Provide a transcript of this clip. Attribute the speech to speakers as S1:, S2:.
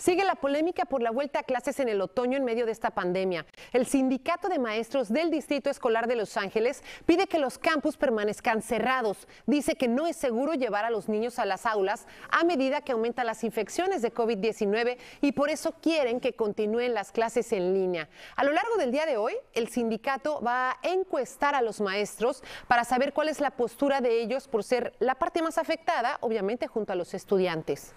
S1: Sigue la polémica por la vuelta a clases en el otoño en medio de esta pandemia. El sindicato de maestros del Distrito Escolar de Los Ángeles pide que los campus permanezcan cerrados. Dice que no es seguro llevar a los niños a las aulas a medida que aumentan las infecciones de COVID-19 y por eso quieren que continúen las clases en línea. A lo largo del día de hoy, el sindicato va a encuestar a los maestros para saber cuál es la postura de ellos por ser la parte más afectada, obviamente junto a los estudiantes.